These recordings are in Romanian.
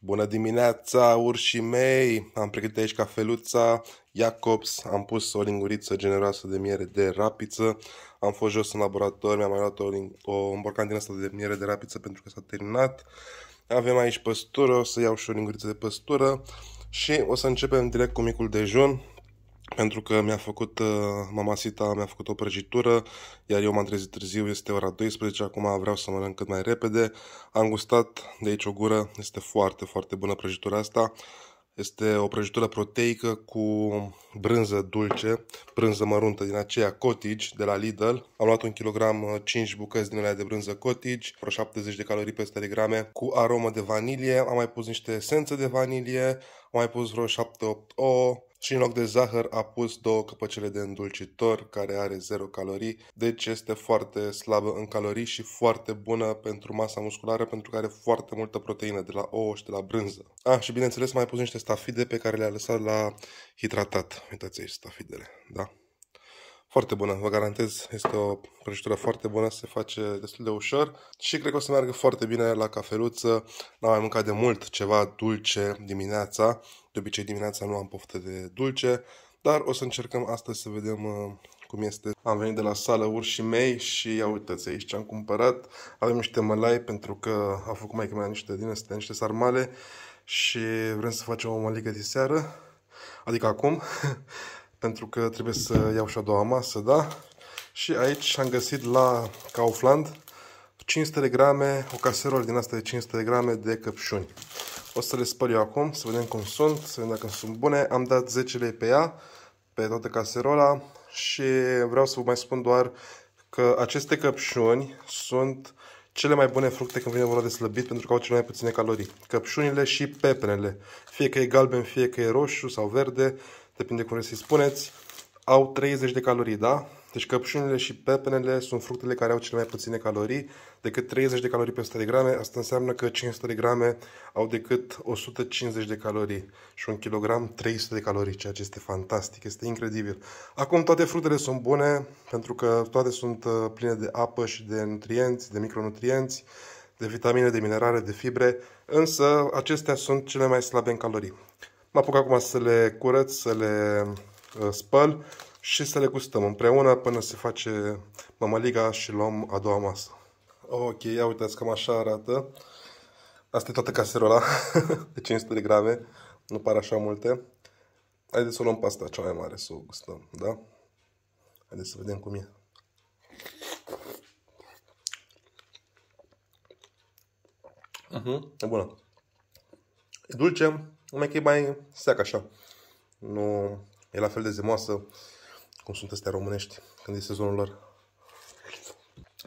Bună dimineața, urșii mei! Am pregătit aici cafeluța Jacobs, am pus o linguriță generoasă de miere de rapiță, am fost jos în laborator, mi-am mai luat o, o borcan din asta de miere de rapiță pentru că s-a terminat. Avem aici păstură, o să iau și o linguriță de păstură și o să începem direct cu micul dejun pentru că mi-a făcut, uh, mama sita mi-a făcut o prăjitură, iar eu m-am trezit târziu, este ora 12, acum vreau să mănânc cât mai repede. Am gustat de aici o gură, este foarte, foarte bună prăjitura asta. Este o prăjitură proteică cu brânză dulce, brânză măruntă din aceea cottage de la Lidl. Am luat un kilogram 5 uh, bucăți din alea de brânză cottage, vreo 70 de calorii pe 100 de grame, cu aromă de vanilie. Am mai pus niște esență de vanilie, am mai pus vreo 7-8 ouă, și în loc de zahăr a pus două căpăcele de îndulcitor care are 0 calorii, deci este foarte slabă în calorii și foarte bună pentru masa musculară pentru că are foarte multă proteină de la ouă și de la brânză. Ah, și bineînțeles mai pus niște stafide pe care le-a lăsat la hidratat. Uitați aici stafidele, da? foarte bună, vă garantez. Este o prăjitură foarte bună, se face destul de ușor și cred că o să meargă foarte bine la cafeluță. N-am mai mâncat de mult ceva dulce dimineața. De obicei dimineața nu am poftă de dulce, dar o să încercăm astăzi să vedem uh, cum este. Am venit de la sală urșii mei și ia uitați aici ce am cumpărat. Avem niște mălai pentru că a făcut mai mea niște din astea, niște sarmale și vrem să facem o mălică de seară. Adică acum pentru că trebuie să iau și a doua masă, da? Și aici am găsit la Kaufland 500 de grame, o caserolă din asta de 500 de grame de căpșuni. O să le spăl eu acum, să vedem cum sunt, să vedem dacă sunt bune. Am dat 10 lei pe ea, pe toată caserola și vreau să vă mai spun doar că aceste căpșuni sunt cele mai bune fructe când vine vorba de slăbit pentru că au cele mai puține calorii. Căpșunile și pepenele, fie că e galben, fie că e roșu sau verde, depinde cum să-i spuneți, au 30 de calorii, da? Deci căpșunile și pepenele sunt fructele care au cele mai puține calorii, decât 30 de calorii pe 100 de grame, asta înseamnă că 500 de grame au decât 150 de calorii și un kilogram 300 de calorii, ceea ce este fantastic, este incredibil. Acum toate fructele sunt bune pentru că toate sunt uh, pline de apă și de nutrienți, de micronutrienți, de vitamine, de minerale, de fibre, însă acestea sunt cele mai slabe în calorii. Mă apuc acum să le curăț, să le uh, spăl și să le gustăm împreună până se face mămăliga și luăm a doua masă. Ok, ia uitați cam așa arată. Asta e toată caserola de 500 de grame. Nu par așa multe. Haideți să o luăm pe asta cea mai mare, să o gustăm, da? Haideți să vedem cum e. Uh mhm, -huh. E bună. E dulce, numai că e mai seacă așa. Nu e la fel de zemoasă cum sunt astea românești când e sezonul lor.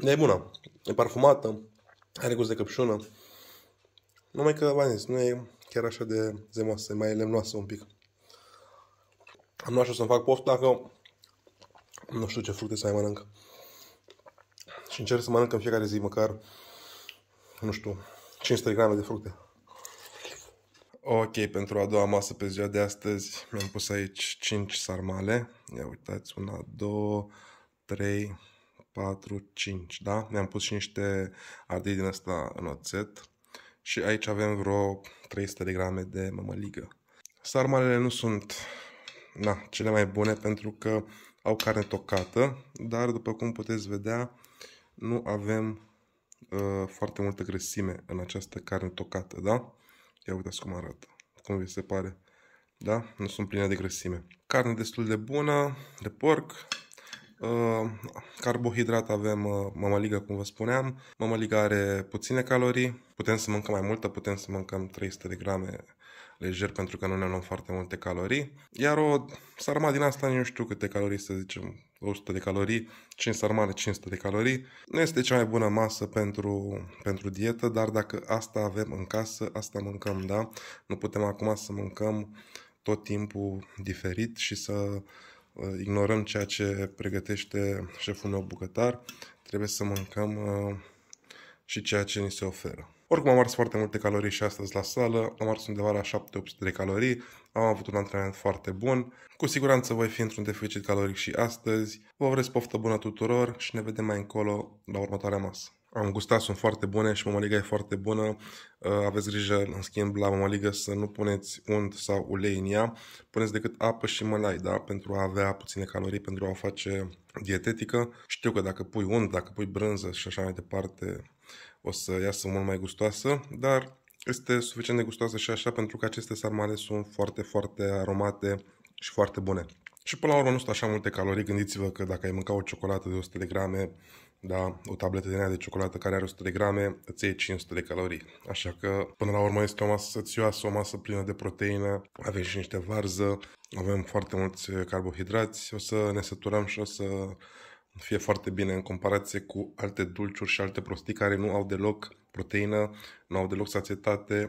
E bună, e parfumată, are gust de căpșună. Numai că, v-am zis, nu e chiar așa de zemoasă, e mai lemnoasă un pic. Am luat să-mi fac poftă dacă nu știu ce fructe să mai mănânc. Și încerc să mănânc în fiecare zi măcar, nu știu, 500 grame de fructe. Ok, pentru a doua masă pe ziua de astăzi mi-am pus aici 5 sarmale. Ia uitați, una, două, trei, patru, cinci, da? Mi-am pus și niște ardei din asta în oțet. Și aici avem vreo 300 de grame de mămăligă. Sarmalele nu sunt na, cele mai bune pentru că au carne tocată, dar după cum puteți vedea, nu avem uh, foarte multă grăsime în această carne tocată, da? Ia uitați cum arată. Cum vi se pare? Da? Nu sunt pline de grăsime. Carne destul de bună, de porc. Uh, carbohidrat avem uh, mămăligă, cum vă spuneam. Mămăliga are puține calorii. Putem să mâncăm mai multă, putem să mâncăm 300 de grame lejer pentru că nu ne luăm foarte multe calorii. Iar o sarma din asta, nu știu câte calorii, să zicem 100 de calorii, 5 sarmale 500 de calorii. Nu este cea mai bună masă pentru, pentru dietă, dar dacă asta avem în casă, asta mâncăm, da? Nu putem acum să mâncăm tot timpul diferit și să uh, ignorăm ceea ce pregătește șeful meu bucătar, trebuie să mâncăm uh, și ceea ce ni se oferă. Oricum am ars foarte multe calorii și astăzi la sală, am ars undeva la 7-800 de calorii, am avut un antrenament foarte bun. Cu siguranță voi fi într-un deficit caloric și astăzi. Vă urez poftă bună tuturor și ne vedem mai încolo la următoarea masă. Am gustat, sunt foarte bune și mămăliga e foarte bună. Uh, aveți grijă, în schimb, la mămăligă să nu puneți unt sau ulei în ea. Puneți decât apă și mălai, da? Pentru a avea puține calorii, pentru a o face dietetică. Știu că dacă pui unt, dacă pui brânză și așa mai departe, o să iasă mult mai gustoasă, dar este suficient de gustoasă și așa pentru că aceste sarmale sunt foarte, foarte aromate și foarte bune. Și până la urmă nu sunt așa multe calorii, gândiți-vă că dacă ai mânca o ciocolată de 100 de grame, da, o tabletă de de ciocolată care are 100 de grame, îți iei 500 de calorii. Așa că, până la urmă, este o masă sățioasă, o masă plină de proteină, avem și niște varză, avem foarte mulți carbohidrați, o să ne săturăm și o să fie foarte bine în comparație cu alte dulciuri și alte prostii care nu au deloc proteină, nu au deloc sațietate,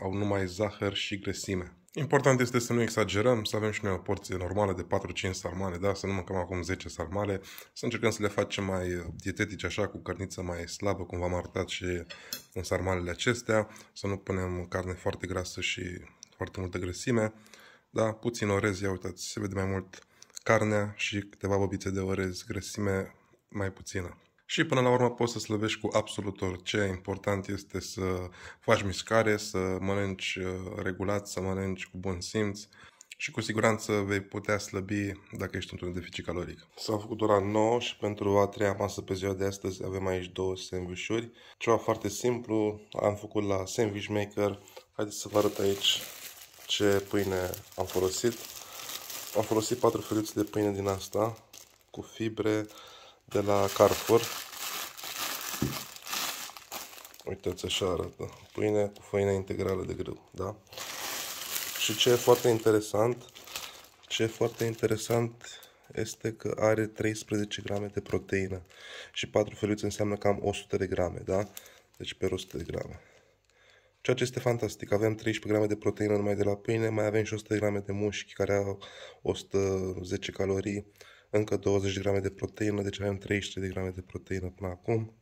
au numai zahăr și grăsime. Important este să nu exagerăm, să avem și noi o porție normală de 4-5 sarmale, da? să nu mâncăm acum 10 sarmale, să încercăm să le facem mai uh, dietetice așa, cu cărniță mai slabă, cum v-am arătat și în sarmalele acestea, să nu punem carne foarte grasă și foarte multă grăsime, da? puțin orez, ia uitați, se vede mai mult carnea și câteva bobițe de orez, grăsime mai puțină. Și până la urmă poți să slăbești cu absolut orice. Important este să faci mișcare, să mănânci uh, regulat, să mănânci cu bun simț și cu siguranță vei putea slăbi dacă ești într-un deficit caloric. S-a făcut ora 9 și pentru a treia masă pe ziua de astăzi avem aici două sandvișuri. Ceva foarte simplu, am făcut la Sandwich Maker. Haideți să vă arăt aici ce pâine am folosit. Am folosit 4 feliuțe de pâine din asta, cu fibre de la Carrefour. Uitați, așa arată. Pâine cu făină integrală de grâu, da? Și ce e foarte interesant, ce e foarte interesant este că are 13 grame de proteină și 4 feliuțe înseamnă cam 100 de grame, da? Deci pe 100 de grame ceea ce este fantastic. Avem 13 grame de proteină numai de la pâine, mai avem și 100 grame de mușchi care au 110 calorii, încă 20 de grame de proteină, deci avem 33 de grame de proteină până acum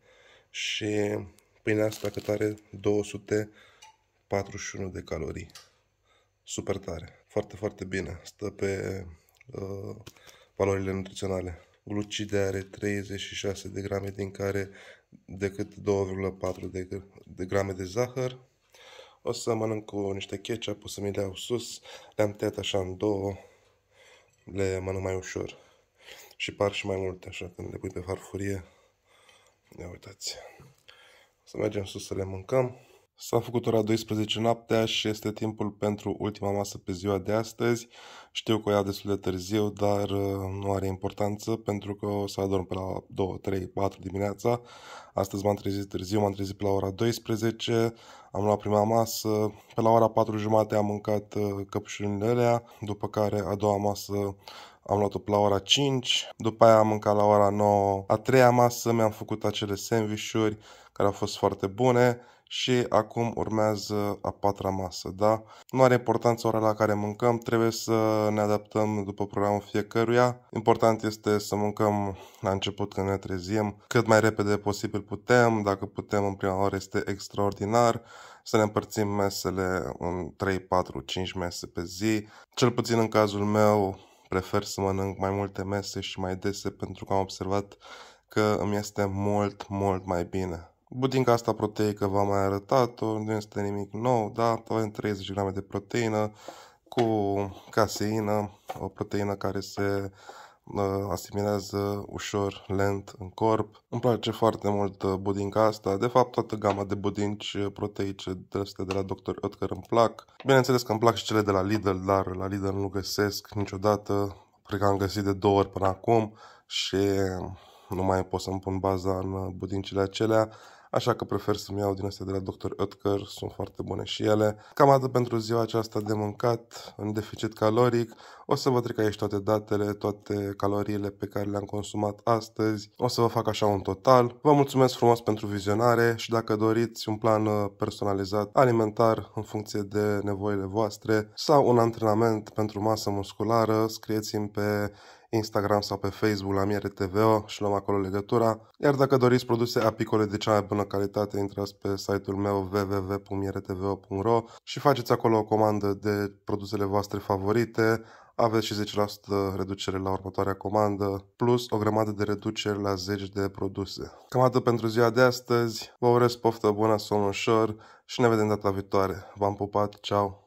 și pâinea asta cât are 241 de calorii. Super tare, foarte, foarte bine, stă pe uh, valorile nutriționale. Glucide are 36 de grame, din care decât 2,4 de, de grame de zahăr, o să mănânc cu niște ketchup, o să mi le iau sus, le-am tăiat așa în două, le mănânc mai ușor. Și par și mai multe așa când le pui pe farfurie. Ia uitați. O să mergem sus să le mâncăm. S-a făcut ora 12 noaptea și este timpul pentru ultima masă pe ziua de astăzi. Știu că o iau destul de târziu, dar uh, nu are importanță pentru că o să adorm pe la 2, 3, 4 dimineața. Astăzi m-am trezit târziu, m-am trezit pe la ora 12, am luat prima masă, pe la ora 4 jumate am mâncat uh, căpșunile alea, după care a doua masă am luat-o la ora 5, după aia am mâncat la ora 9 a treia masă, mi-am făcut acele sandvișuri care au fost foarte bune, și acum urmează a patra masă, da? Nu are importanță ora la care mâncăm, trebuie să ne adaptăm după programul fiecăruia. Important este să mâncăm la început când ne trezim, cât mai repede posibil putem, dacă putem în prima oră este extraordinar, să ne împărțim mesele în 3, 4, 5 mese pe zi. Cel puțin în cazul meu prefer să mănânc mai multe mese și mai dese pentru că am observat că îmi este mult, mult mai bine. Budinca asta proteică v-am mai arătat-o, nu este nimic nou, da, avem 30 grame de proteină cu caseină, o proteină care se asimilează ușor, lent în corp. Îmi place foarte mult uh, budinca asta. De fapt, toată gama de budinci uh, proteice de de la Dr. Oetker îmi plac. Bineînțeles că îmi plac și cele de la Lidl, dar la Lidl nu găsesc niciodată. Cred că am găsit de două ori până acum și nu mai pot să-mi pun baza în uh, budincile acelea așa că prefer să-mi iau din astea de la Dr. Oetker, sunt foarte bune și ele. Cam atât pentru ziua aceasta de mâncat, în deficit caloric. O să vă trec aici toate datele, toate caloriile pe care le-am consumat astăzi. O să vă fac așa un total. Vă mulțumesc frumos pentru vizionare și dacă doriți un plan uh, personalizat alimentar în funcție de nevoile voastre sau un antrenament pentru masă musculară, scrieți-mi pe Instagram sau pe Facebook la Miere TV și luăm acolo legătura. Iar dacă doriți produse apicole de cea mai bună calitate, intrați pe site-ul meu www.mieretv.ro și faceți acolo o comandă de produsele voastre favorite, aveți și 10% reducere la următoarea comandă, plus o grămadă de reduceri la 10 de produse. Cam atât pentru ziua de astăzi, vă urez poftă bună, somn ușor și ne vedem data viitoare. V-am pupat, ceau!